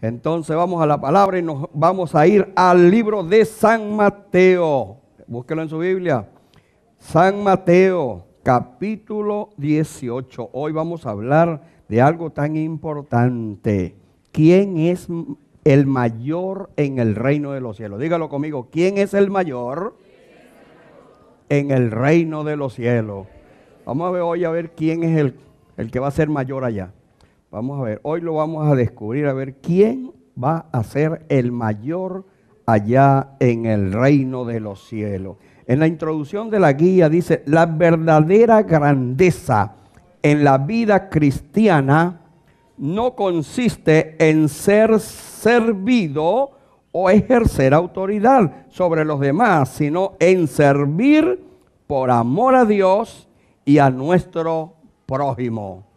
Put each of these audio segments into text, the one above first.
Entonces vamos a la palabra y nos vamos a ir al libro de San Mateo. Búsquelo en su Biblia. San Mateo, capítulo 18. Hoy vamos a hablar de algo tan importante. ¿Quién es el mayor en el reino de los cielos? Dígalo conmigo. ¿Quién es el mayor en el reino de los cielos? Vamos a ver hoy a ver quién es el, el que va a ser mayor allá. Vamos a ver, hoy lo vamos a descubrir, a ver quién va a ser el mayor allá en el reino de los cielos. En la introducción de la guía dice, la verdadera grandeza en la vida cristiana no consiste en ser servido o ejercer autoridad sobre los demás, sino en servir por amor a Dios y a nuestro prójimo.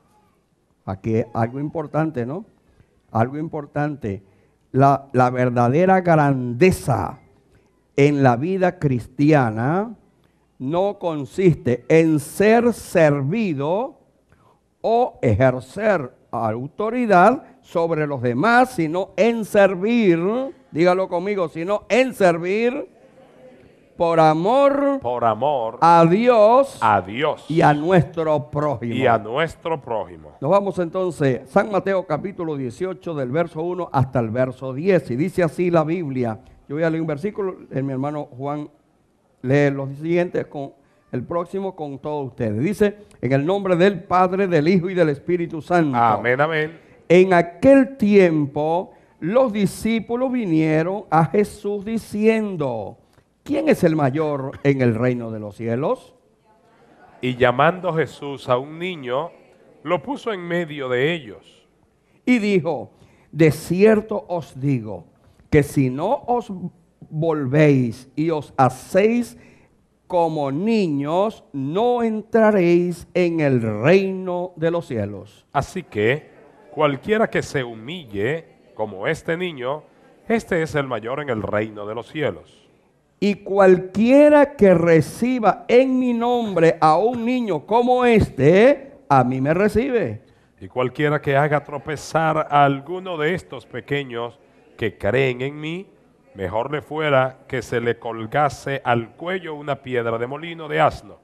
Aquí algo importante, ¿no? Algo importante. La, verdadera grandeza en la vida cristiana no consiste en ser servido o ejercer autoridad sobre los demás, sino en servir, dígalo conmigo, sino en servir por amor, por amor a Dios, y a nuestro prójimo. Y a nuestro prójimo. Nos vamos entonces San Mateo capítulo 18 del verso 1 hasta el verso 10 y dice así la Biblia. Yo voy a leer un versículo, mi hermano Juan lee los siguientes con el próximo con todos ustedes. Dice, en el nombre del Padre, del Hijo y del Espíritu Santo. Amén, amén. En aquel tiempo los discípulos vinieron a Jesús diciendo, ¿quién es el mayor en el reino de los cielos? Y llamando Jesús a un niño, lo puso en medio de ellos. Y dijo, de cierto os digo, que si no os volvéis y os hacéis como niños, no entraréis en el reino de los cielos. Así que cualquiera que se humille como este niño, este es el mayor en el reino de los cielos. Y cualquiera que reciba en mi nombre a un niño como este, a mí me recibe. Y cualquiera que haga tropezar a alguno de estos pequeños que creen en mí, mejor le fuera que se le colgase al cuello una piedra de molino de asno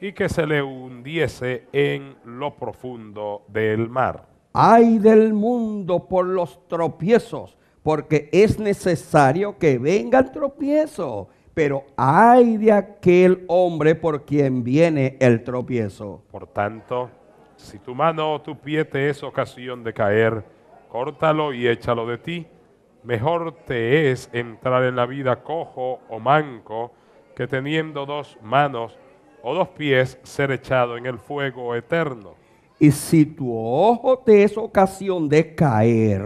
y que se le hundiese en lo profundo del mar. Ay del mundo por los tropiezos porque es necesario que venga el tropiezo, pero hay de aquel hombre por quien viene el tropiezo. Por tanto, si tu mano o tu pie te es ocasión de caer, córtalo y échalo de ti. Mejor te es entrar en la vida cojo o manco que teniendo dos manos o dos pies ser echado en el fuego eterno. Y si tu ojo te es ocasión de caer,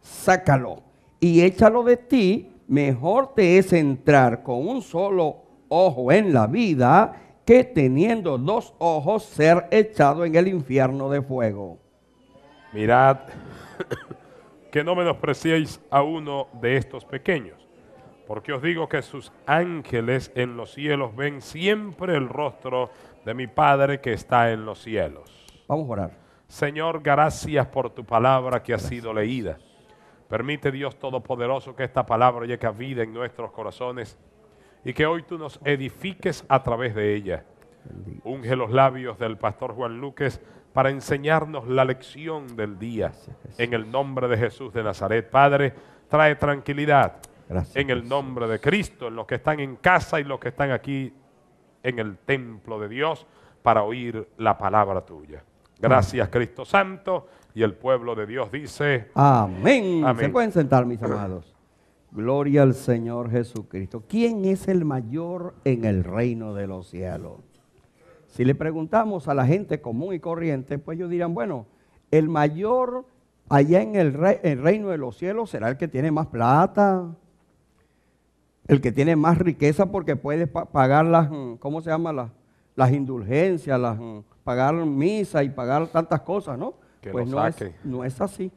sácalo y échalo de ti, mejor te es entrar con un solo ojo en la vida que teniendo dos ojos ser echado en el infierno de fuego. Mirad que no menospreciéis a uno de estos pequeños, porque os digo que sus ángeles en los cielos ven siempre el rostro de mi Padre que está en los cielos. Vamos a orar. Señor, gracias por tu palabra que ha sido leída. Permite Dios Todopoderoso que esta palabra llegue a vida en nuestros corazones y que hoy tú nos edifiques a través de ella. Unge los labios del pastor Juan Lucas para enseñarnos la lección del día. En el nombre de Jesús de Nazaret, Padre, trae tranquilidad. en el nombre de Cristo, en los que están en casa y los que están aquí en el templo de Dios para oír la palabra tuya. Gracias, Cristo Santo. Y el pueblo de Dios dice, amén. Se pueden sentar, mis amados. Gloria al Señor Jesucristo. ¿Quién es el mayor en el reino de los cielos? Si le preguntamos a la gente común y corriente, pues ellos dirán, bueno, el mayor allá en el, reino de los cielos será el que tiene más plata, el que tiene más riqueza porque puede pagar las, mm, ¿cómo se llama? Las, las indulgencias, las, mm, pagar misa y pagar tantas cosas, ¿no? pues no, Es, no es así.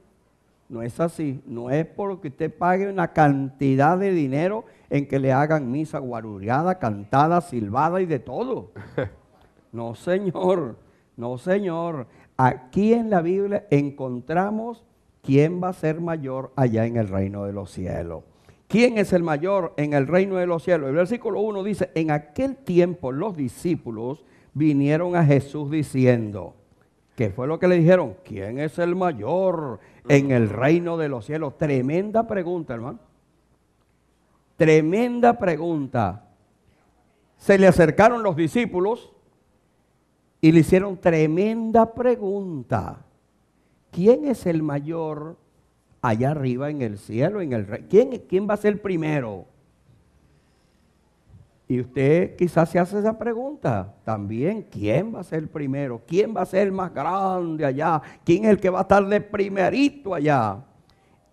No es así. No es por lo que usted pague una cantidad de dinero en que le hagan misa guarureada, cantada, silbada y de todo. no, señor. No, señor. Aquí en la Biblia encontramos quién va a ser mayor allá en el reino de los cielos. ¿Quién es el mayor en el reino de los cielos? El versículo 1 dice, en aquel tiempo los discípulos vinieron a Jesús diciendo, que fue lo que le dijeron, ¿quién es el mayor en el reino de los cielos? Tremenda pregunta, hermano. Tremenda pregunta. Se le acercaron los discípulos y le hicieron tremenda pregunta. ¿Quién es el mayor allá arriba en el cielo? En el ¿Quién, ¿Quién va a ser primero? Y usted quizás se hace esa pregunta también, ¿quién va a ser el primero? ¿Quién va a ser el más grande allá? ¿Quién es el que va a estar de primerito allá?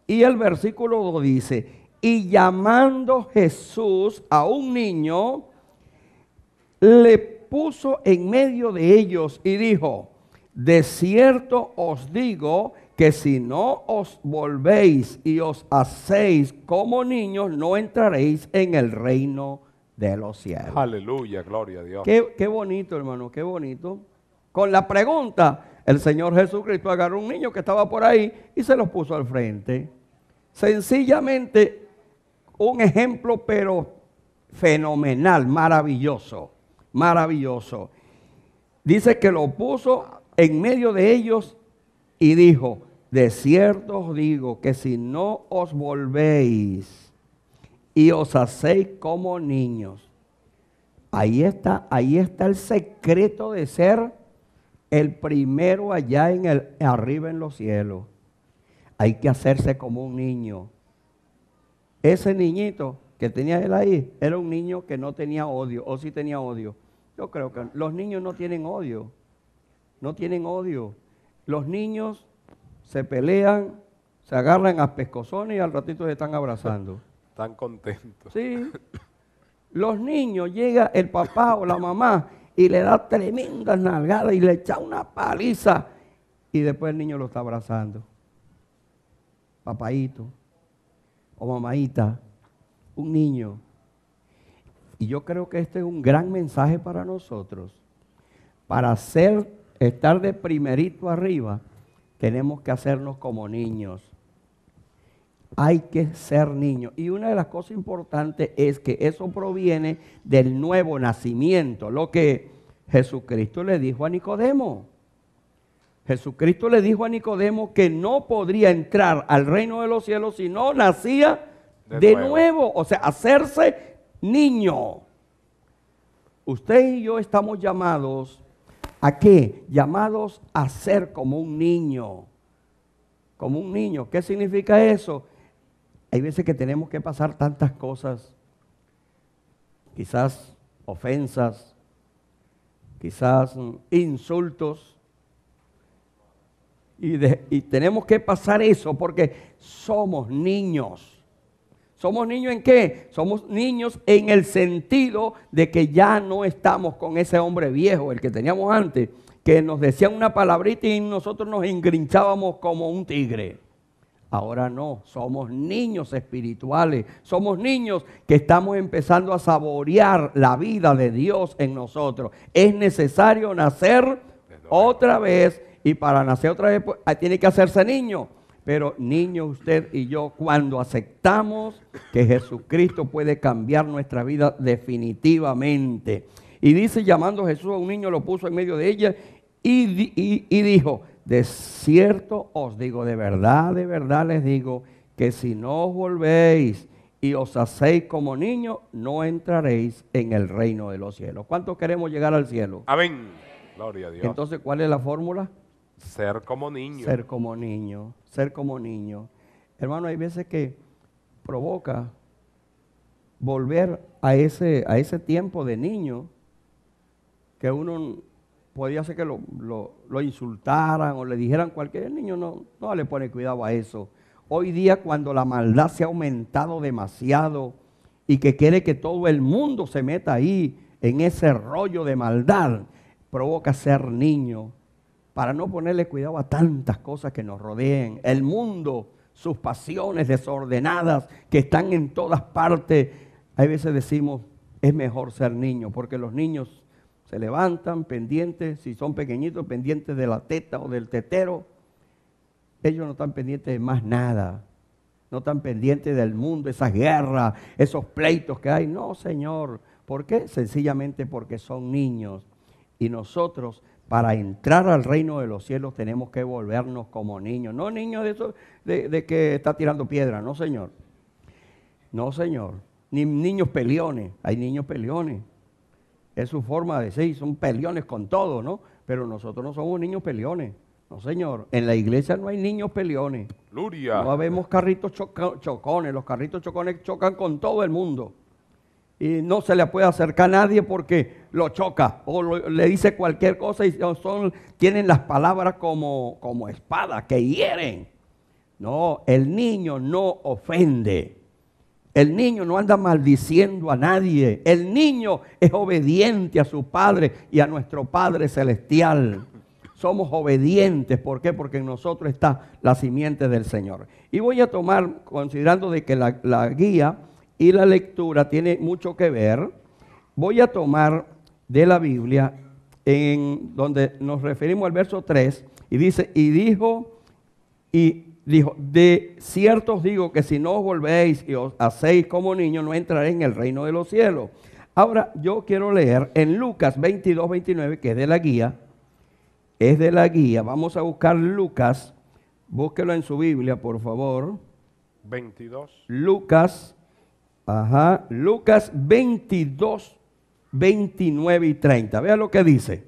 Y el versículo 2 dice, y llamando Jesús a un niño, le puso en medio de ellos y dijo, de cierto os digo que si no os volvéis y os hacéis como niños, no entraréis en el reino de los cielos. Aleluya, gloria a Dios. Qué, bonito, hermano, qué bonito. Con la pregunta, el Señor Jesucristo agarró un niño que estaba por ahí y se los puso al frente. Sencillamente, un ejemplo, pero fenomenal, maravilloso, maravilloso. Dice que lo puso en medio de ellos y dijo, de cierto os digo que si no os volvéis, y os hacéis como niños. Ahí está, ahí está el secreto de ser el primero allá en el arriba en los cielos. Hay que hacerse como un niño. Ese niñito que tenía él ahí era un niño que no tenía odio, o si tenía odio. Yo creo que los niños no tienen odio. No tienen odio. Los niños se pelean, se agarran a pescozones y al ratito se están abrazando. Están contentos. Sí. Los niños, llega el papá o la mamá y le da tremendas nalgada y le echa una paliza. Y después el niño lo está abrazando. Papaito o mamaita, un niño. Y yo creo que este es un gran mensaje para nosotros. Para ser, estar de primerito arriba, tenemos que hacernos como niños hay que ser niño. Y una de las cosas importantes es que eso proviene del nuevo nacimiento, lo que Jesucristo le dijo a Nicodemo. Jesucristo le dijo a Nicodemo que no podría entrar al reino de los cielos si no nacía de, nuevo. nuevo, o sea, hacerse niño. Usted y yo estamos llamados a qué? Llamados a ser como un niño. Como un niño. ¿Qué significa eso? Hay veces que tenemos que pasar tantas cosas, quizás ofensas, quizás mm, insultos, y, tenemos que pasar eso porque somos niños. ¿Somos niños en qué? Somos niños en el sentido de que ya no estamos con ese hombre viejo, el que teníamos antes, que nos decía una palabrita y nosotros nos engrinchábamos como un tigre. Ahora no, somos niños espirituales, somos niños que estamos empezando a saborear la vida de Dios en nosotros. Es necesario nacer otra vez y para nacer otra vez pues, tiene que hacerse niño. Pero niño usted y yo, cuando aceptamos que Jesucristo puede cambiar nuestra vida definitivamente. Y dice, llamando a Jesús a un niño, lo puso en medio de ella y dijo, de cierto os digo, de verdad, de verdad les digo, que si no os volvéis y os hacéis como niños, no entraréis en el reino de los cielos. ¿Cuántos queremos llegar al cielo? Amén. Gloria a Dios. Entonces, ¿cuál es la fórmula? Ser como niño. Ser como niño, ser como niño. Hermano, hay veces que provoca volver a ese, a ese tiempo de niño que uno podía ser que lo, insultaran o le dijeran cualquier niño, no, no le pone cuidado a eso. Hoy día cuando la maldad se ha aumentado demasiado y que quiere que todo el mundo se meta ahí en ese rollo de maldad, provoca ser niño para no ponerle cuidado a tantas cosas que nos rodeen. El mundo, sus pasiones desordenadas que están en todas partes. Hay veces decimos, es mejor ser niño, porque los niños se levantan pendientes, si son pequeñitos, pendientes de la teta o del tetero. Ellos no están pendientes de más nada. No están pendientes del mundo, esas guerras, esos pleitos que hay. No, Señor. ¿Por qué? Sencillamente porque son niños. Y nosotros, para entrar al reino de los cielos, tenemos que volvernos como niños. No niños de, eso, de, que está tirando piedra, no, Señor. No, Señor. Ni niños peleones. Hay niños peleones es su forma de ser, son peleones con todo, ¿no? Pero nosotros no somos niños peleones. No, señor, en la iglesia no hay niños peleones. No vemos carritos chocones, los carritos chocones chocan con todo el mundo. Y no se le puede acercar a nadie porque lo choca o le dice cualquier cosa y son, tienen las palabras como, como espada, que hieren. No, el niño no ofende. El niño no anda maldiciendo a nadie. El niño es obediente a su Padre y a nuestro Padre Celestial. Somos obedientes. ¿Por qué? Porque en nosotros está la simiente del Señor. Y voy a tomar, considerando de que la, guía y la lectura tiene mucho que ver, voy a tomar de la Biblia en donde nos referimos al verso 3 y dice, y dijo, y dijo, de cierto os digo que si no os volvéis y os hacéis como niños, no entraréis en el reino de los cielos. Ahora yo quiero leer en Lucas 22, 29, que es de la guía, es de la guía. Vamos a buscar Lucas, búsquelo en su Biblia, por favor. 22. Lucas, ajá, Lucas 22, 29 y 30. Vea lo que dice.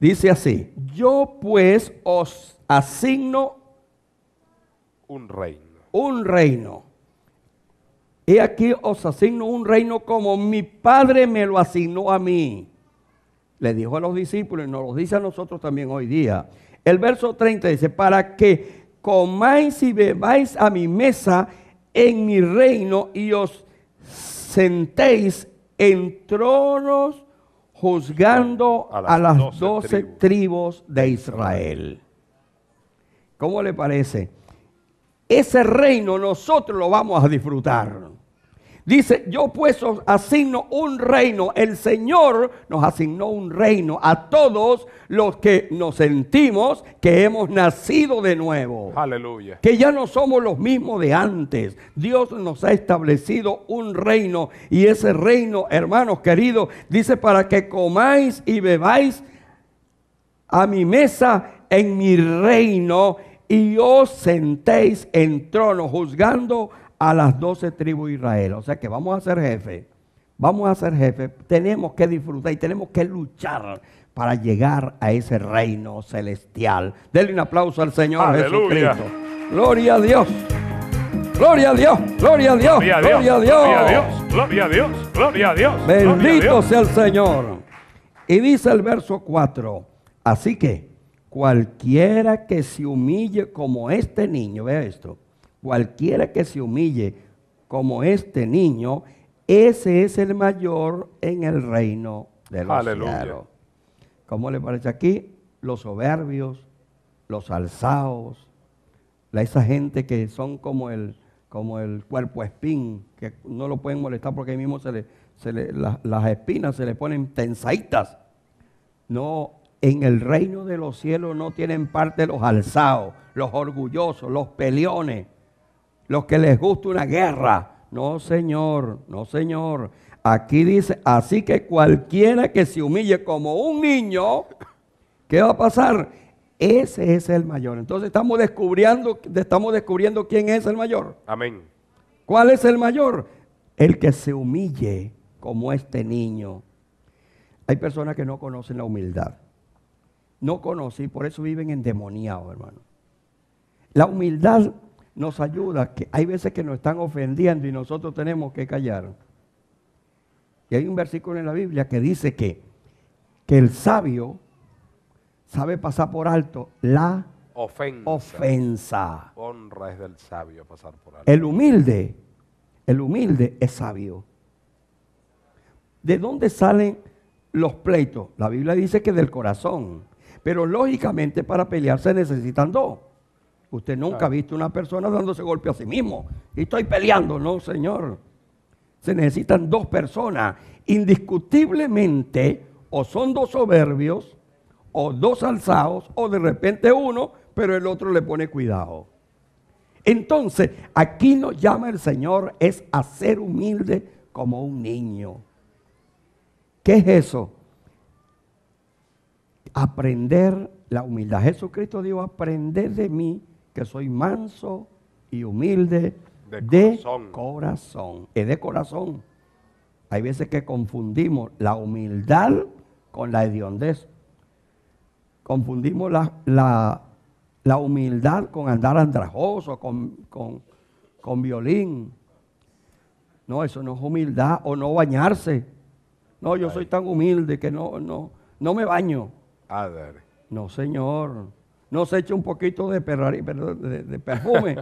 Dice así, yo pues os asigno un reino. Un reino. He aquí os asigno un reino como mi Padre me lo asignó a mí. Le dijo a los discípulos y nos lo dice a nosotros también hoy día. El verso 30 dice, para que comáis y bebáis a mi mesa en mi reino y os sentéis en tronos juzgando a las doce tribus. tribus de Israel. ¿Cómo le parece? ese reino nosotros lo vamos a disfrutar. Dice, yo pues asigno un reino. El Señor nos asignó un reino a todos los que nos sentimos que hemos nacido de nuevo. Aleluya. Que ya no somos los mismos de antes. Dios nos ha establecido un reino. Y ese reino, hermanos queridos, dice para que comáis y bebáis a mi mesa en mi reino y os sentéis en trono juzgando a las doce tribus de Israel. O sea que vamos a ser jefe, vamos a ser jefe, tenemos que disfrutar y tenemos que luchar para llegar a ese reino celestial. Denle un aplauso al Señor Jesucristo. Gloria a Dios. Gloria a Dios, gloria a Dios, gloria a Dios, gloria a Dios, gloria a Dios, gloria a Dios. Bendito sea el Señor. Y dice el verso 4, así que cualquiera que se humille como este niño, vea esto, cualquiera que se humille como este niño, ese es el mayor en el reino de los cielos. ¿Cómo le parece aquí? Los soberbios, los alzados, esa gente que son como el, como el cuerpo espín, que no lo pueden molestar porque ahí mismo se le, las espinas se le ponen tensaitas. No en el reino de los cielos no tienen parte los alzados, los orgullosos, los peleones, los que les gusta una guerra. No, Señor, no, Señor. Aquí dice, así que cualquiera que se humille como un niño, ¿qué va a pasar? Ese es el mayor. Entonces estamos descubriendo, estamos descubriendo quién es el mayor. Amén. ¿Cuál es el mayor? El que se humille como este niño. Hay personas que no conocen la humildad no conoce y por eso viven endemoniados, hermano. La humildad nos ayuda, que hay veces que nos están ofendiendo y nosotros tenemos que callar. Y hay un versículo en la Biblia que dice que, que el sabio sabe pasar por alto la ofensa. ofensa. Honra es del sabio pasar por alto. El humilde, el humilde es sabio. ¿De dónde salen los pleitos? La Biblia dice que del corazón. Pero lógicamente para pelear se necesitan dos. Usted nunca ha visto una persona dándose golpe a sí mismo. Y estoy peleando, no, señor. Se necesitan dos personas. Indiscutiblemente, o son dos soberbios, o dos alzados, o de repente uno, pero el otro le pone cuidado. Entonces, aquí nos llama el Señor es a ser humilde como un niño. ¿Qué es eso? aprender la humildad. Jesucristo dijo, aprended de mí que soy manso y humilde de, corazón. Es de corazón. Hay veces que confundimos la humildad con la hediondez. Confundimos la, humildad con andar andrajoso, con, con violín. No, eso no es humildad o no bañarse. No, yo soy tan humilde que no, no, no me baño. No, señor. No se eche un poquito de, de, perfume.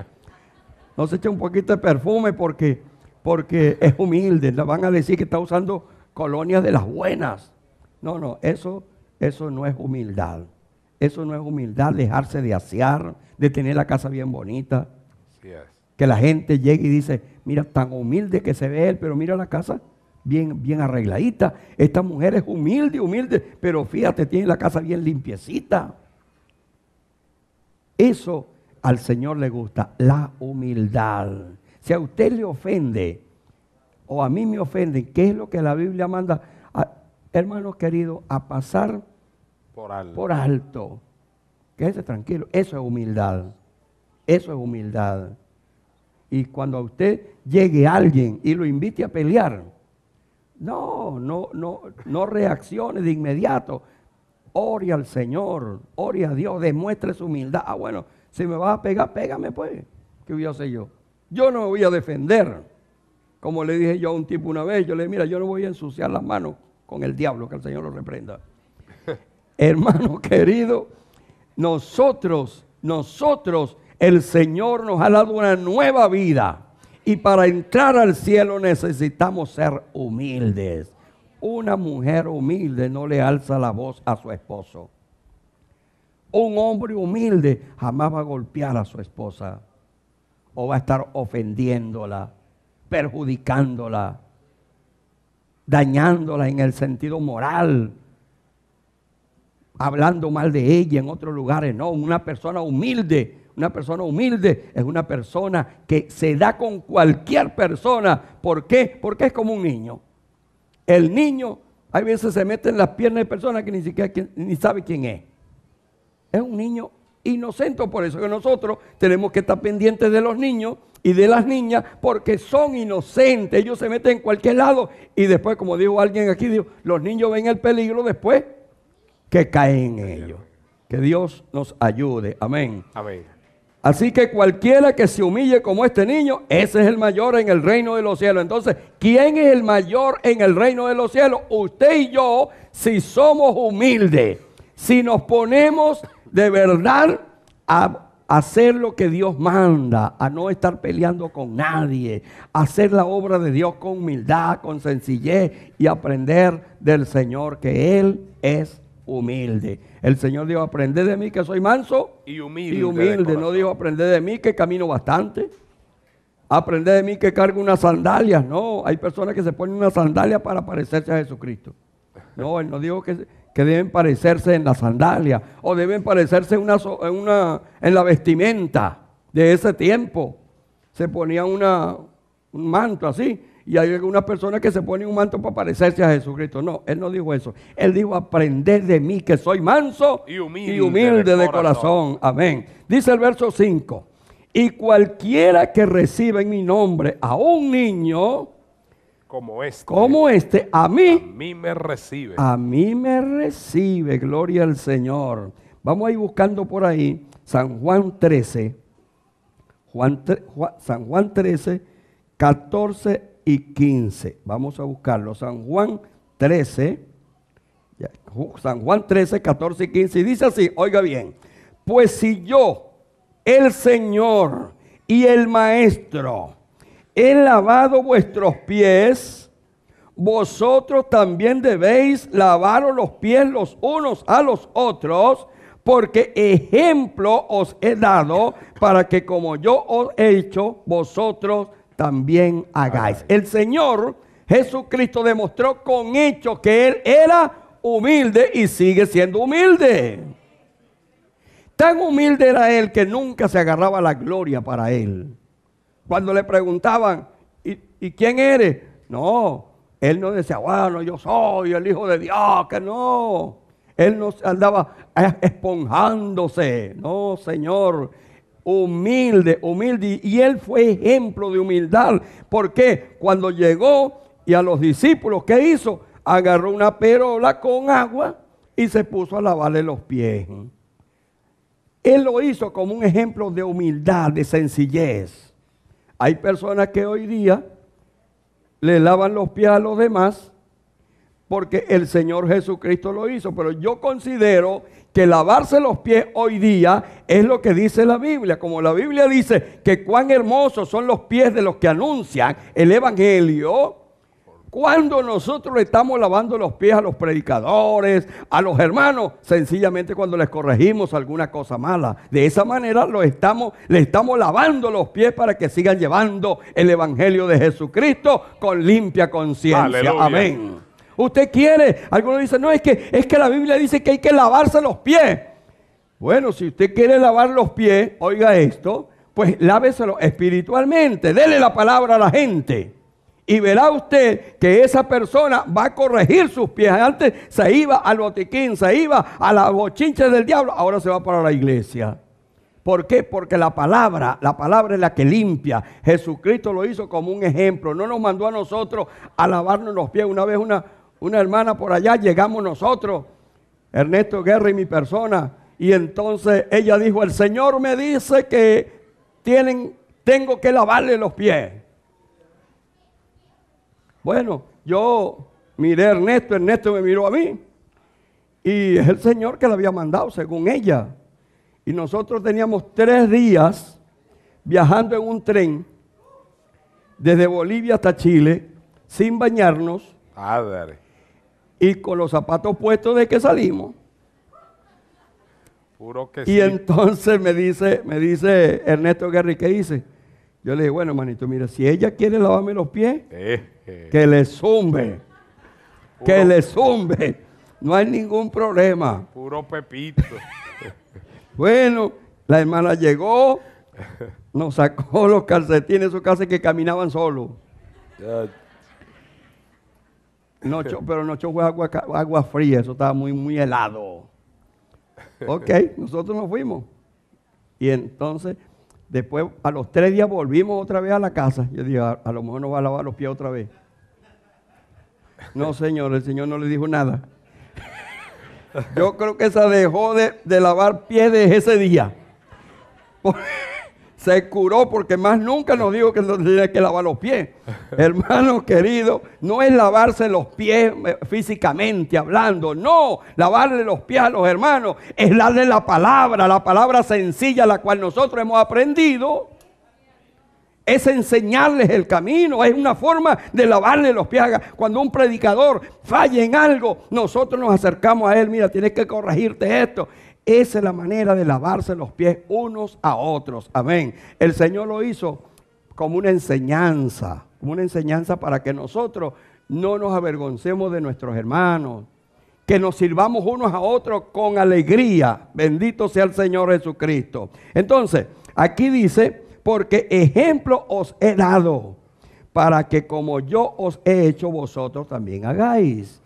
no se eche un poquito de perfume porque, porque es humilde. La van a decir que está usando colonias de las buenas. No, no, eso, eso no es humildad. Eso no es humildad, dejarse de asear, de tener la casa bien bonita. Que la gente llegue y dice, mira, tan humilde que se ve él, pero mira la casa bien, bien arregladita. Esta mujer es humilde, humilde, pero fíjate, tiene la casa bien limpiecita. Eso al Señor le gusta, la humildad. Si a usted le ofende o a mí me ofende ¿qué es lo que la Biblia manda? Ah, hermanos queridos, a pasar por alto. Por alto. Quédese tranquilo, eso es humildad. Eso es humildad. Y cuando a usted llegue alguien y lo invite a pelear, no, no, no, no reaccione de inmediato. Ore al Señor, ore a Dios, demuestre su humildad. Ah, bueno, si me vas a pegar, pégame pues. ¿Qué voy a hacer yo? Yo no me voy a defender. Como le dije yo a un tipo una vez, yo le dije, mira, yo no voy a ensuciar las manos con el diablo, que el Señor lo reprenda. Hermano querido, nosotros, nosotros, el Señor nos ha dado una nueva vida. Y para entrar al cielo necesitamos ser humildes. Una mujer humilde no le alza la voz a su esposo. Un hombre humilde jamás va a golpear a su esposa o va a estar ofendiéndola, perjudicándola, dañándola en el sentido moral, hablando mal de ella en otros lugares. No, una persona humilde una persona humilde es una persona que se da con cualquier persona. ¿Por qué? Porque es como un niño. El niño, hay veces se mete en las piernas de personas que ni siquiera ni sabe quién es. Es un niño inocente, por eso que nosotros tenemos que estar pendientes de los niños y de las niñas porque son inocentes. Ellos se meten en cualquier lado y después, como dijo alguien aquí, los niños ven el peligro después que caen en ellos. Que Dios nos ayude. Amén. Amén. Así que cualquiera que se humille como este niño, ese es el mayor en el reino de los cielos. Entonces, ¿quién es el mayor en el reino de los cielos? Usted y yo, si somos humildes, si nos ponemos de verdad a hacer lo que Dios manda, a no estar peleando con nadie, a hacer la obra de Dios con humildad, con sencillez y aprender del Señor que Él es humilde. El Señor dijo, aprende de mí que soy manso y humilde. No dijo, aprende de mí que camino bastante. Aprende de mí que cargo unas sandalias. No, hay personas que se ponen unas sandalias para parecerse a Jesucristo. No, Él no dijo que, deben parecerse en la sandalia o deben parecerse en la vestimenta de ese tiempo. Se ponía un manto así y hay algunas personas que se ponen un manto para parecerse a Jesucristo. No, él no dijo eso. Él dijo, aprended de mí que soy manso y humilde, de, corazón. Amén. Dice el verso 5. Y cualquiera que reciba en mi nombre a un niño como este, como este a mí, a mí me recibe. A mí me recibe, gloria al Señor. Vamos a ir buscando por ahí San Juan 13. San Juan 13, 14 15. Vamos a buscarlo. San Juan 13. San Juan 13, 14 y 15. Y dice así, oiga bien, pues si yo, el Señor y el Maestro, he lavado vuestros pies, vosotros también debéis lavaros los pies los unos a los otros, porque ejemplo os he dado para que como yo os he hecho, vosotros también hagáis. El Señor Jesucristo demostró con hecho que Él era humilde y sigue siendo humilde. Tan humilde era Él que nunca se agarraba la gloria para Él. Cuando le preguntaban, ¿y, ¿y quién eres? No, Él no decía, bueno, yo soy el Hijo de Dios, que no. Él no andaba esponjándose. No, Señor humilde, humilde. Y él fue ejemplo de humildad. porque Cuando llegó y a los discípulos, ¿qué hizo? Agarró una perola con agua y se puso a lavarle los pies. Él lo hizo como un ejemplo de humildad, de sencillez. Hay personas que hoy día le lavan los pies a los demás porque el Señor Jesucristo lo hizo. Pero yo considero que lavarse los pies hoy día es lo que dice la Biblia. Como la Biblia dice que cuán hermosos son los pies de los que anuncian el Evangelio. Cuando nosotros le estamos lavando los pies a los predicadores, a los hermanos, sencillamente cuando les corregimos alguna cosa mala. De esa manera estamos, le estamos lavando los pies para que sigan llevando el Evangelio de Jesucristo con limpia conciencia. Amén usted quiere. Algunos dicen, no, es que, es que la Biblia dice que hay que lavarse los pies. Bueno, si usted quiere lavar los pies, oiga esto, pues láveselo espiritualmente, dele la palabra a la gente. Y verá usted que esa persona va a corregir sus pies. Antes se iba al botiquín, se iba a la bochincha del diablo, ahora se va para la iglesia. ¿Por qué? Porque la palabra, la palabra es la que limpia. Jesucristo lo hizo como un ejemplo. No nos mandó a nosotros a lavarnos los pies. Una vez una, una hermana por allá, llegamos nosotros, Ernesto Guerra y mi persona, y entonces ella dijo, el Señor me dice que tienen, tengo que lavarle los pies. Bueno, yo miré a Ernesto, Ernesto me miró a mí, y es el Señor que la había mandado, según ella. Y nosotros teníamos tres días viajando en un tren desde Bolivia hasta Chile sin bañarnos. A y con los zapatos puestos de que salimos. y entonces me dice, me dice Ernesto Guerri, ¿qué dice? Yo le dije, bueno, manito, mira, si ella quiere lavarme los pies, eh, eh. que le zumbe. que le zumbe. No hay ningún problema. Puro pepito. bueno, la hermana llegó, nos sacó los calcetines de su casa que caminaban solos. No, pero no fue agua, fría, eso estaba muy, muy helado. Ok, nosotros nos fuimos. Y entonces, después, a los tres días volvimos otra vez a la casa. Yo dije, a, lo mejor nos va a lavar los pies otra vez. No, señor, el Señor no le dijo nada. Yo creo que se dejó de, lavar pies de ese día se curó porque más nunca nos dijo que no tenía que lavar los pies. Hermano querido, no es lavarse los pies eh, físicamente hablando, no, lavarle los pies a los hermanos es darle la palabra, la palabra sencilla la cual nosotros hemos aprendido. Es enseñarles el camino, es una forma de lavarle los pies. Cuando un predicador falla en algo, nosotros nos acercamos a él, mira, tienes que corregirte esto. Esa es la manera de lavarse los pies unos a otros. Amén. El Señor lo hizo como una enseñanza, como una enseñanza para que nosotros no nos avergoncemos de nuestros hermanos, que nos sirvamos unos a otros con alegría. Bendito sea el Señor Jesucristo. Entonces, aquí dice, porque ejemplo os he dado, para que como yo os he hecho, vosotros también hagáis.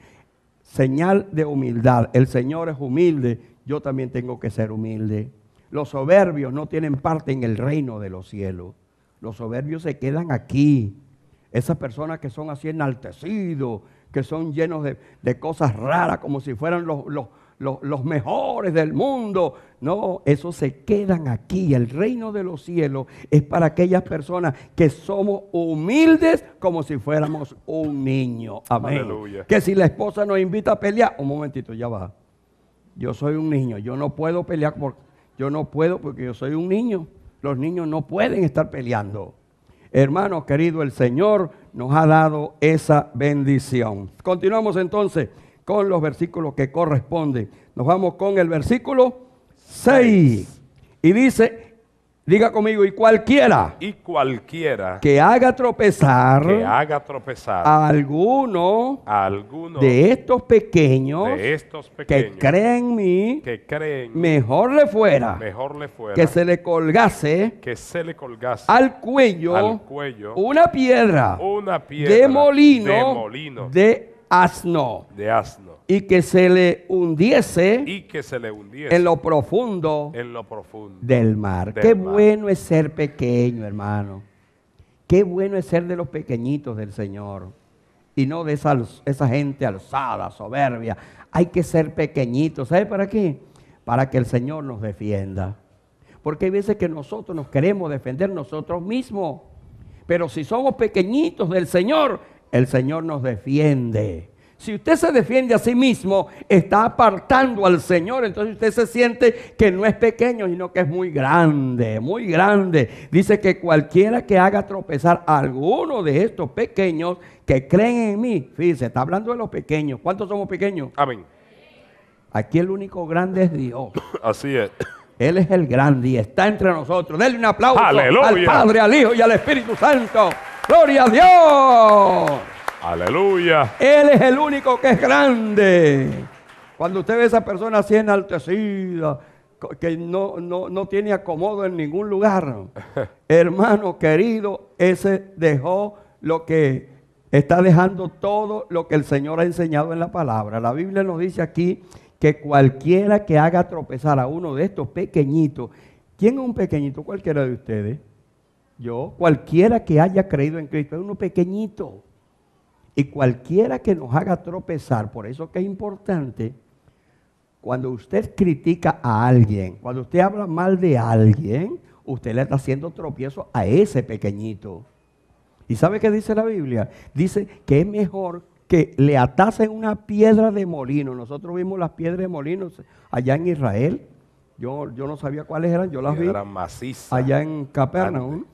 Señal de humildad. El Señor es humilde yo también tengo que ser humilde. Los soberbios no tienen parte en el reino de los cielos. Los soberbios se quedan aquí. Esas personas que son así enaltecidos, que son llenos de, cosas raras, como si fueran los, mejores del mundo. No, esos se quedan aquí. El reino de los cielos es para aquellas personas que somos humildes como si fuéramos un niño. Amén. Que si la esposa nos invita a pelear, un momentito, ya va yo soy un niño, yo no puedo pelear, por, yo no puedo porque yo soy un niño. Los niños no pueden estar peleando. Hermano querido el Señor nos ha dado esa bendición. Continuamos entonces con los versículos que corresponden. Nos vamos con el versículo 6. Y dice, Diga conmigo, y cualquiera. Y cualquiera. Que haga tropezar. haga tropezar. A alguno. De estos pequeños. estos Que creen en mí. Que Mejor le fuera. Mejor Que se le colgase. Que se le Al cuello. cuello. Una piedra. De molino. De molino. De asno. De asno y que se le hundiese en lo profundo del mar. Qué bueno es ser pequeño, hermano. Qué bueno es ser de los pequeñitos del Señor y no de esa, esa gente alzada, soberbia. Hay que ser pequeñitos, ¿sabe para qué? Para que el Señor nos defienda. Porque hay veces que nosotros nos queremos defender nosotros mismos. Pero si somos pequeñitos del Señor, el Señor nos defiende. Si usted se defiende a sí mismo, está apartando al Señor. Entonces usted se siente que no es pequeño, sino que es muy grande, muy grande. Dice que cualquiera que haga tropezar a alguno de estos pequeños que creen en mí, fíjese, está hablando de los pequeños. ¿Cuántos somos pequeños? Amén. Aquí el único grande es Dios. Así es. Él es el grande y está entre nosotros. Denle un aplauso al Padre, al Hijo y al Espíritu Santo. Gloria a Dios. Aleluya. Él es el único que es grande. Cuando usted ve a esa persona así enaltecida, que no, no tiene acomodo en ningún lugar, hermano querido, ese dejó lo que está dejando todo lo que el Señor ha enseñado en la palabra. La Biblia nos dice aquí que cualquiera que haga tropezar a uno de estos pequeñitos, ¿quién es un pequeñito? Cualquiera de ustedes. Yo, cualquiera que haya creído en Cristo, es uno pequeñito. Y cualquiera que nos haga tropezar, por eso que es importante, cuando usted critica a alguien, cuando usted habla mal de alguien, usted le está haciendo tropiezo a ese pequeñito. ¿Y sabe qué dice la Biblia? Dice que es mejor que le atasen una piedra de molino. Nosotros vimos las piedras de molino allá en Israel. Yo, yo no sabía cuáles eran, yo las vi. Eran macizas. Allá en Capernaum,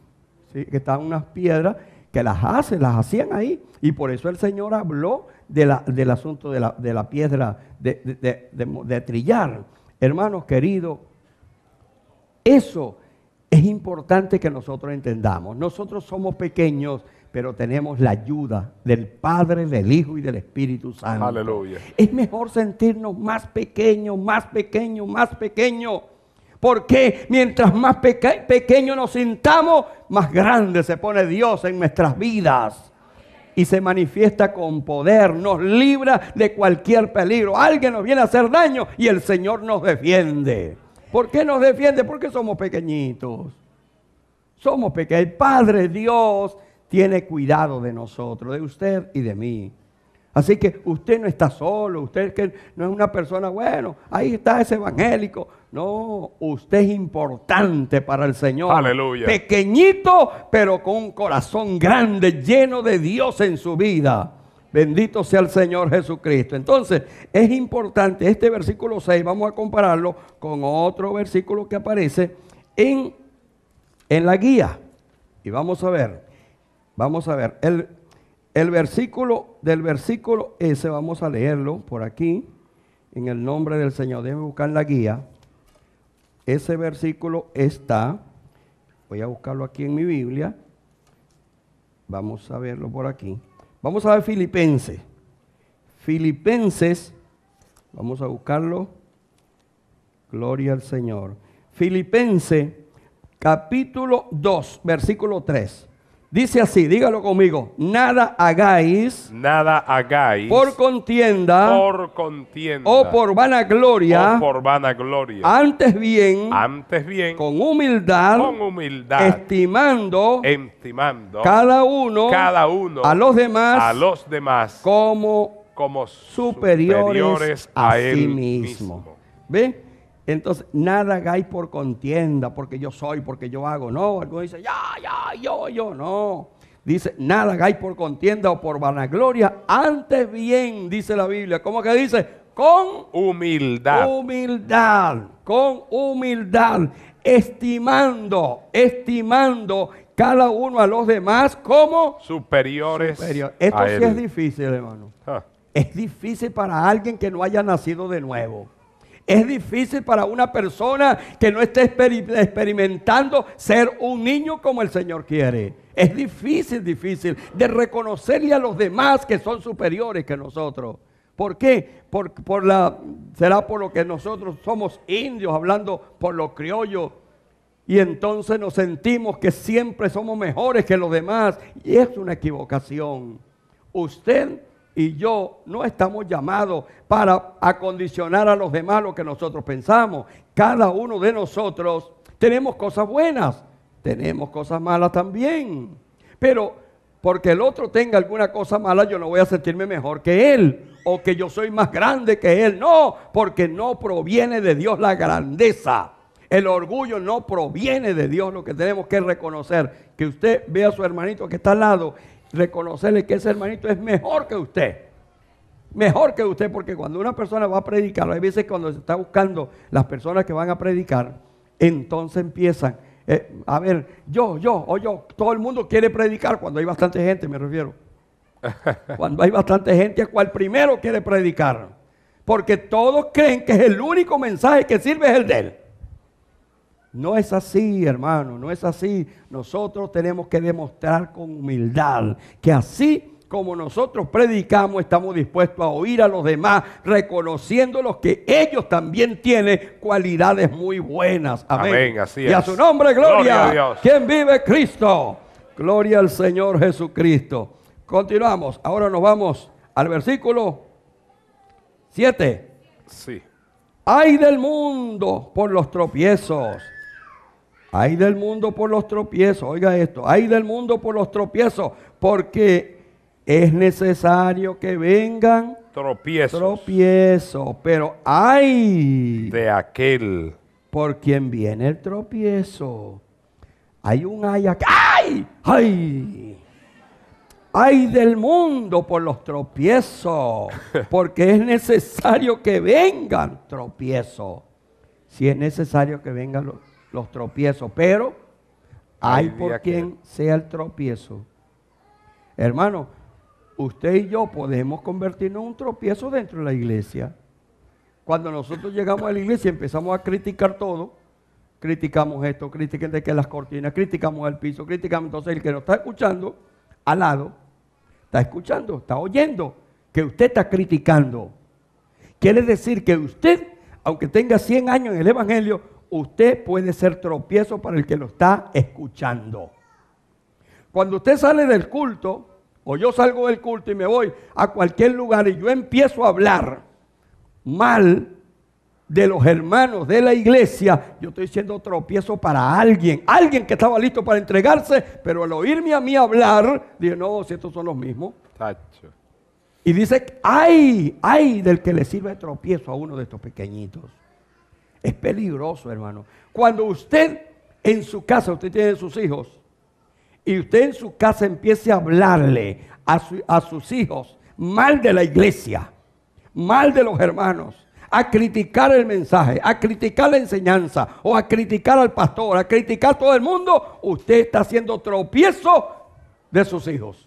¿sí? que estaban unas piedras que las hacen, las hacían ahí. Y por eso el Señor habló de del asunto de la, piedra, de, de trillar. Hermanos queridos, eso es importante que nosotros entendamos. Nosotros somos pequeños, pero tenemos la ayuda del Padre, del Hijo y del Espíritu Santo. Aleluya. Es mejor sentirnos más pequeños, más pequeños, más pequeños, porque mientras más pequeños pequeño nos sintamos, más grande se pone Dios en nuestras vidas y se manifiesta con poder, nos libra de cualquier peligro. Alguien nos viene a hacer daño y el Señor nos defiende. ¿Por qué nos defiende? Porque somos pequeñitos. Somos pequeños. El Padre Dios tiene cuidado de nosotros, de usted y de mí. Así que usted no está solo, usted no es una persona, bueno, ahí está ese evangélico, no, usted es importante para el Señor. Aleluya. Pequeñito, pero con un corazón grande, lleno de Dios en su vida. Bendito sea el Señor Jesucristo. Entonces, es importante este versículo 6, vamos a compararlo con otro versículo que aparece en, en la guía. Y vamos a ver, vamos a ver, el, el versículo del versículo ese, vamos a leerlo por aquí, en el nombre del Señor. Déjenme buscar la guía. Ese versículo está, voy a buscarlo aquí en mi Biblia, vamos a verlo por aquí. Vamos a ver Filipenses. Filipenses, vamos a buscarlo. Gloria al Señor. Filipenses capítulo 2, versículo 3. Dice así, dígalo conmigo, nada hagáis, nada por contienda, o por vanagloria, por antes bien, bien con humildad, humildad estimando, cada uno, cada uno a los demás, a los demás como como superiores, a, él mismo. ¿Ven? Entonces, nada hagáis por contienda, porque yo soy, porque yo hago. No, algunos dice ya, ya, yo, yo, no. Dice, nada hagáis por contienda o por vanagloria. Antes bien, dice la Biblia. ¿Cómo que dice? Con humildad. Humildad, con humildad. Estimando, estimando cada uno a los demás como superiores. Esto sí es difícil, hermano. Ah. Es difícil para alguien que no haya nacido de nuevo. Es difícil para una persona que no esté experimentando ser un niño como el Señor quiere. Es difícil, difícil de reconocerle a los demás que son superiores que nosotros. ¿Por qué? Por, la, será por lo que nosotros somos indios, hablando por los criollos. Y entonces nos sentimos que siempre somos mejores que los demás. Y es una equivocación. Usted y yo no estamos llamados para acondicionar a los demás lo que nosotros pensamos. Cada uno de nosotros tenemos cosas buenas, tenemos cosas malas también. Pero porque el otro tenga alguna cosa mala, yo no voy a sentirme mejor que él o que yo soy más grande que él. No, porque no proviene de Dios la grandeza. El orgullo no proviene de Dios, lo que tenemos que reconocer. Que usted vea a su hermanito que está al lado reconocerle que ese hermanito es mejor que usted. Mejor que usted, porque cuando una persona va a predicar, hay veces cuando se está buscando las personas que van a predicar, entonces empiezan, eh, a ver, yo, yo, o yo, todo el mundo quiere predicar cuando hay bastante gente, me refiero. Cuando hay bastante gente, cual primero quiere predicar. Porque todos creen que es el único mensaje que sirve es el de él. No es así, hermano, no es así. Nosotros tenemos que demostrar con humildad que así como nosotros predicamos, estamos dispuestos a oír a los demás, reconociéndolos que ellos también tienen cualidades muy buenas. Amén. así es. Y a su nombre, gloria. gloria ¿Quién vive Cristo? Gloria al Señor Jesucristo. Continuamos. Ahora nos vamos al versículo 7. Sí. Ay del mundo por los tropiezos hay del mundo por los tropiezos, oiga esto, hay del mundo por los tropiezos, porque es necesario que vengan tropiezos. tropiezos pero hay de aquel por quien viene el tropiezo. Hay un hay acá, ¡Ay! ¡Ay! ¡Ay del mundo por los tropiezos! Porque es necesario que vengan tropiezos. Si es necesario que vengan los los tropiezos, pero hay, por quien sea el tropiezo. Hermano, usted y yo podemos convertirnos en un tropiezo dentro de la iglesia. Cuando nosotros llegamos a la iglesia y empezamos a criticar todo, criticamos esto, criticamos de que las cortinas, criticamos el piso, criticamos. Entonces el que nos está escuchando al lado, está escuchando, está oyendo que usted está criticando. Quiere decir que usted, aunque tenga 100 años en el Evangelio, usted puede ser tropiezo para el que lo está escuchando. Cuando usted sale del culto, o yo salgo del culto y me voy a cualquier lugar y yo empiezo a hablar mal de los hermanos de la iglesia, yo estoy siendo tropiezo para alguien, alguien que estaba listo para entregarse, pero al oírme a mí hablar, dije, no, si estos son los mismos. Y dice, ay, ay del que le sirve tropiezo a uno de estos pequeñitos. Es peligroso, hermano. Cuando usted en su casa, usted tiene sus hijos, y usted en su casa empiece a hablarle a, sus hijos mal de la iglesia, mal de los hermanos, a criticar el mensaje, a criticar la enseñanza, o a criticar al pastor, a criticar a todo el mundo, usted está haciendo tropiezo de sus hijos.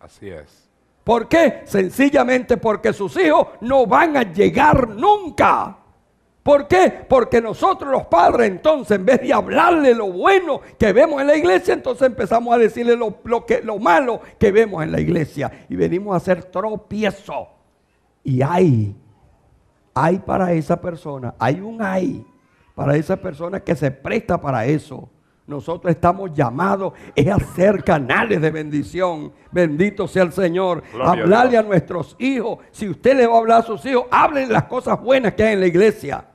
Así es. ¿Por qué? Sencillamente porque sus hijos no van a llegar nunca ¿Por qué? Porque nosotros los padres entonces en vez de hablarle lo bueno que vemos en la iglesia, entonces empezamos a decirle lo, malo que vemos en la iglesia y venimos a hacer tropiezo. Y hay, hay para esa persona, hay un hay para esa persona que se presta para eso. Nosotros estamos llamados a hacer canales de bendición. Bendito sea el Señor. Hablarle a, a, nuestros hijos. Si usted le va a hablar a sus hijos, hablen las cosas buenas que hay en la iglesia.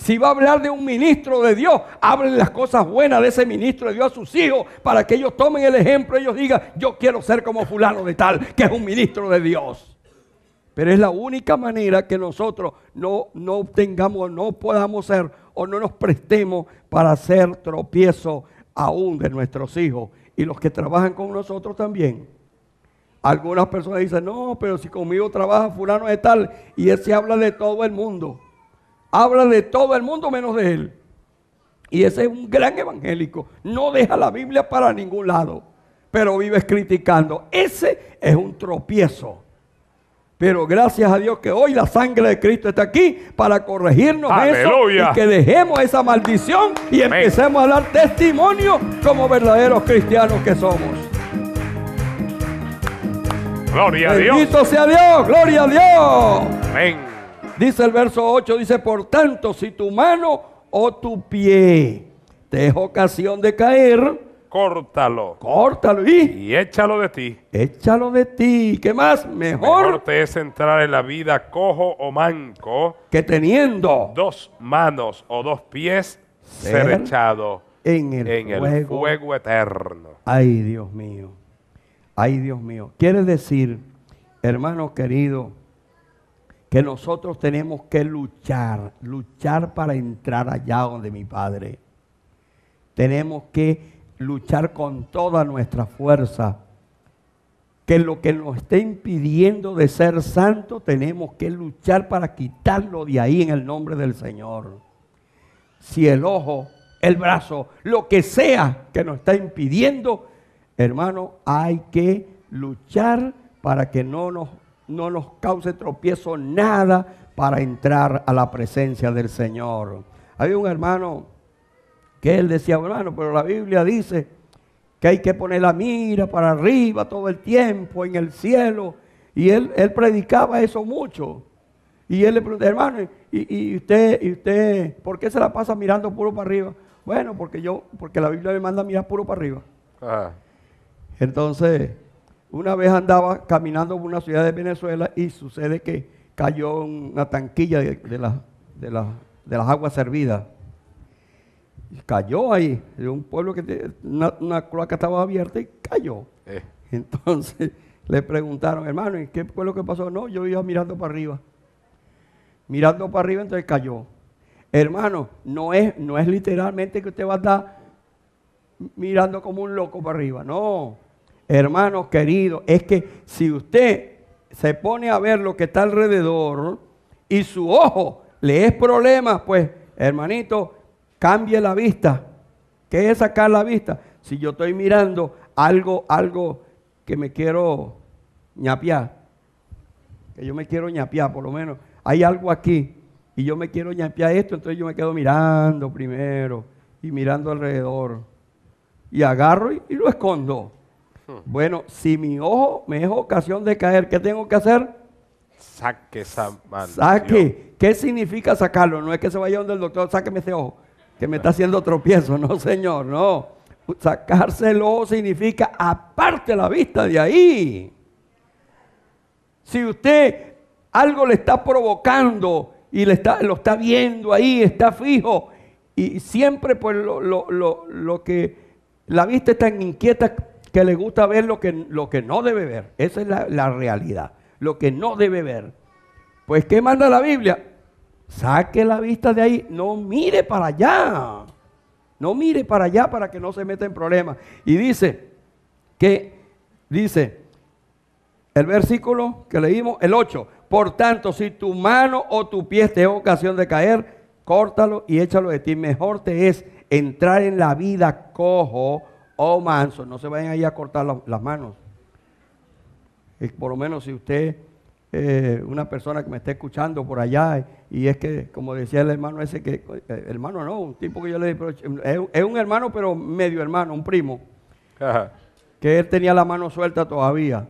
Si va a hablar de un ministro de Dios, hablen las cosas buenas de ese ministro de Dios a sus hijos para que ellos tomen el ejemplo. y Ellos digan, yo quiero ser como fulano de tal, que es un ministro de Dios. Pero es la única manera que nosotros no, no obtengamos, no podamos ser o no nos prestemos para ser tropiezo aún de nuestros hijos y los que trabajan con nosotros también. Algunas personas dicen, no, pero si conmigo trabaja fulano de tal y ese habla de todo el mundo habla de todo el mundo menos de él. Y ese es un gran evangélico. No deja la Biblia para ningún lado, pero vives criticando. Ese es un tropiezo. Pero gracias a Dios que hoy la sangre de Cristo está aquí para corregirnos eso y que dejemos esa maldición y empecemos a dar testimonio como verdaderos cristianos que somos. Gloria a Dios. Bendito sea Dios, gloria a Dios. Amén. Dice el verso 8, dice, por tanto, si tu mano o tu pie te es ocasión de caer, córtalo. Córtalo y, échalo de ti. Échalo de ti. ¿Qué más? Mejor. te es entrar en la vida cojo o manco que teniendo dos manos o dos pies ser, echado en, el, el fuego eterno. Ay, Dios mío. Ay, Dios mío. Quiere decir, hermano querido, que nosotros tenemos que luchar, luchar para entrar allá donde mi Padre. Tenemos que luchar con toda nuestra fuerza. Que lo que nos está impidiendo de ser santos, tenemos que luchar para quitarlo de ahí en el nombre del Señor. Si el ojo, el brazo, lo que sea que nos está impidiendo, hermano, hay que luchar para que no nos no nos cause tropiezo nada para entrar a la presencia del Señor. Hay un hermano que él decía, hermano, pero la Biblia dice que hay que poner la mira para arriba todo el tiempo en el cielo. Y él, él predicaba eso mucho. Y él le preguntó, hermano, ¿y, usted, y usted, por qué se la pasa mirando puro para arriba? Bueno, porque yo, porque la Biblia me manda mirar puro para arriba. Ah. Entonces, una vez andaba caminando por una ciudad de Venezuela y sucede que cayó una tanquilla de, las aguas servidas. Y cayó ahí, de un pueblo que una, cloaca estaba abierta y cayó. Eh. Entonces le preguntaron, hermano, ¿y qué fue lo que pasó? No, yo iba mirando para arriba. Mirando para arriba, entonces cayó. Hermano, no es, no es literalmente que usted va a estar mirando como un loco para arriba, no hermanos queridos, es que si usted se pone a ver lo que está alrededor y su ojo le es problema, pues hermanito, cambie la vista. ¿Qué es sacar la vista? Si yo estoy mirando algo, algo que me quiero ñapiar, que yo me quiero ñapiar por lo menos, hay algo aquí y yo me quiero ñapear esto, entonces yo me quedo mirando primero y mirando alrededor y agarro y lo escondo. Bueno, si mi ojo me es ocasión de caer, ¿qué tengo que hacer? Saque esa mano. Saque. ¿Qué significa sacarlo? No es que se vaya donde el doctor, sáqueme ese ojo, que me está haciendo tropiezo. No, señor, no. Sacarse el ojo significa aparte la vista de ahí. Si usted algo le está provocando y le lo está viendo ahí, está fijo, y siempre pues lo, lo que la vista está inquieta que le gusta ver lo que, lo que no debe ver. Esa es la, realidad, lo que no debe ver. Pues ¿qué manda la Biblia? Saque la vista de ahí, no mire para allá. No mire para allá para que no se meta en problemas. Y dice que, dice, el versículo que leímos, el 8. Por tanto, si tu mano o tu pie te da ocasión de caer, córtalo y échalo de ti. Mejor te es entrar en la vida cojo Oh, manso, no se vayan ahí a cortar las manos. Y por lo menos si usted, eh, una persona que me está escuchando por allá, y es que, como decía el hermano ese, que eh, hermano no, un tipo que yo le dije, es, un hermano, pero medio hermano, un primo, que él tenía la mano suelta todavía.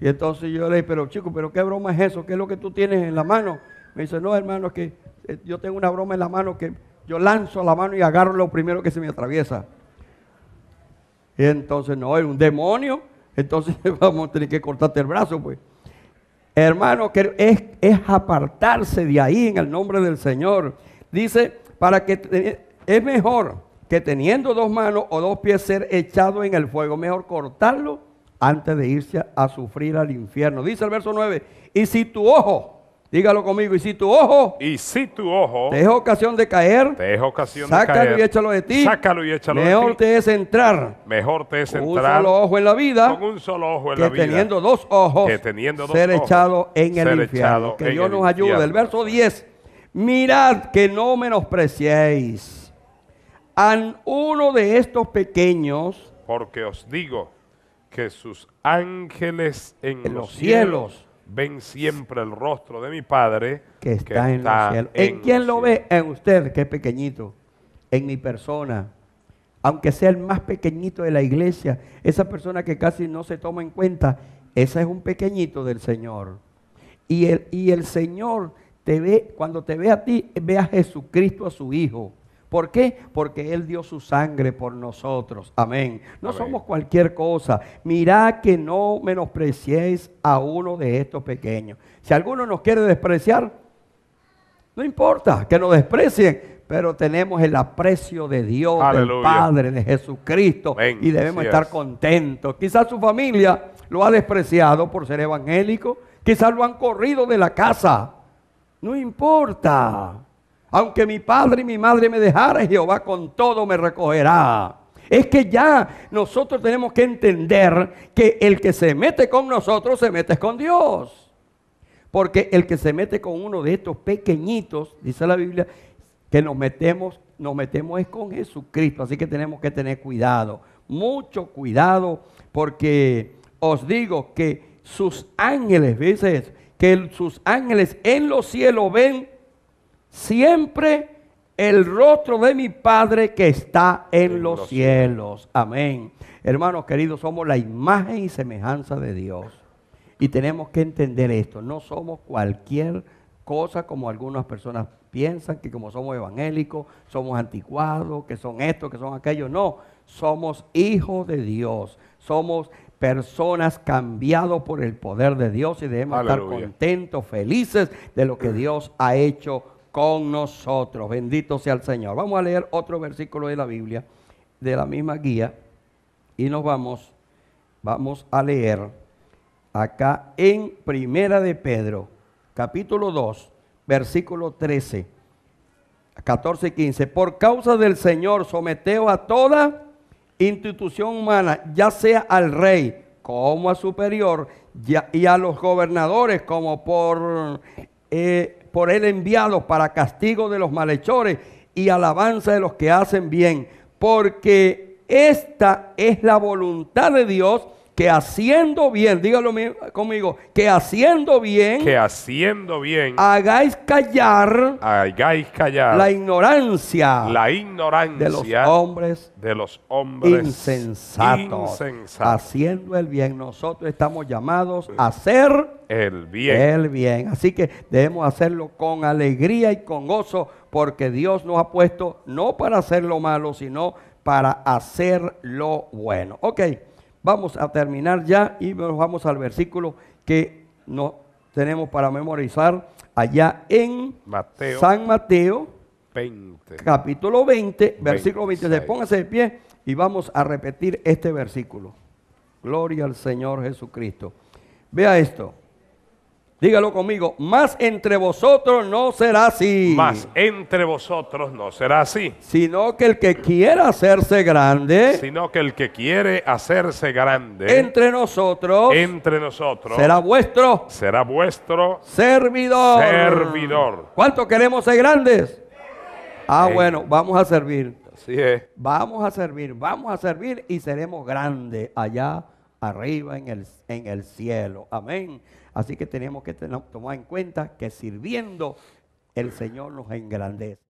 Y entonces yo le dije, pero chico, pero qué broma es eso, qué es lo que tú tienes en la mano. Me dice, no, hermano, es que eh, yo tengo una broma en la mano que yo lanzo la mano y agarro lo primero que se me atraviesa. Entonces, no, es un demonio. Entonces vamos a tener que cortarte el brazo, pues. Hermano, que es, apartarse de ahí en el nombre del Señor. Dice, para que es mejor que teniendo dos manos o dos pies ser echado en el fuego. Mejor cortarlo antes de irse a sufrir al infierno. Dice el verso 9, y si tu ojo Dígalo conmigo, y si tu ojo. Y si tu ojo. Te es ocasión de caer. ocasión Sácalo y échalo de ti. mejor te es entrar. Mejor te es entrar. Con un solo ojo en la vida. un solo que Teniendo dos ojos. Que ser echado en el infierno. Que Dios nos ayude. El verso 10. Mirad que no menospreciéis a uno de estos pequeños. Porque os digo que sus ángeles en, los cielos ven siempre el rostro de mi Padre que está, en el cielo. ¿En, quién lo ve? En usted, que es pequeñito, en mi persona. Aunque sea el más pequeñito de la iglesia, esa persona que casi no se toma en cuenta, esa es un pequeñito del Señor. Y el, y el Señor te ve, cuando te ve a ti, ve a Jesucristo, a su Hijo. ¿Por qué? Porque Él dio su sangre por nosotros. Amén. No somos cualquier cosa. Mirad que no menospreciéis a uno de estos pequeños. Si alguno nos quiere despreciar, no importa que nos desprecien, pero tenemos el aprecio de Dios, del Padre, de Jesucristo, y debemos estar contentos. Quizás su familia lo ha despreciado por ser evangélico, quizás lo han corrido de la casa. No importa. Aunque mi padre y mi madre me dejaran, Jehová con todo me recogerá. Es que ya nosotros tenemos que entender que el que se mete con nosotros se mete con Dios. Porque el que se mete con uno de estos pequeñitos, dice la Biblia, que nos metemos, nos metemos es con Jesucristo. Así que tenemos que tener cuidado, mucho cuidado, porque os digo que sus ángeles, veses que sus ángeles en los cielos ven siempre el rostro de mi Padre que está en, los, cielos. Amén. Hermanos queridos, somos la imagen y semejanza de Dios. Y tenemos que entender esto. No somos cualquier cosa como algunas personas piensan, que como somos evangélicos, somos anticuados, que son esto, que son aquellos. No, somos hijos de Dios. Somos personas cambiados por el poder de Dios y debemos estar contentos, felices de lo que Dios ha hecho con nosotros. Bendito sea el Señor. Vamos a leer otro versículo de la Biblia, de la misma guía, y nos vamos, vamos a leer acá en Primera de Pedro, capítulo 2, versículo 13, 14 y 15. Por causa del Señor someteo a toda institución humana, ya sea al rey como a superior y a los gobernadores como por... Eh, por él enviado para castigo de los malhechores y alabanza de los que hacen bien, porque esta es la voluntad de Dios que haciendo bien, dígalo conmigo, que haciendo bien, que haciendo bien, hagáis callar, hagáis callar la ignorancia, la ignorancia de los hombres, de los hombres insensatos, haciendo el bien. Nosotros estamos llamados a hacer el bien. El bien. Así que debemos hacerlo con alegría y con gozo, porque Dios nos ha puesto no para hacer lo malo, sino para hacer lo bueno. Ok. Vamos a terminar ya y nos vamos al versículo que no tenemos para memorizar allá en San Mateo, capítulo 20, versículo 26. Póngase de pie y vamos a repetir este versículo. Gloria al Señor Jesucristo. Vea esto. Dígalo conmigo, más entre vosotros no será así. Más entre vosotros no será así. Sino que el que quiera hacerse grande. Sino que el que quiere hacerse grande. Entre nosotros. Entre nosotros. Será vuestro. Será vuestro. Servidor. Servidor. ¿Cuánto queremos ser grandes? Ah, bueno, vamos a servir. Así es. Vamos a servir, vamos a servir y seremos grandes allá arriba en el, en el cielo. Amén. Así que tenemos que tomar en cuenta que sirviendo el Señor nos engrandece.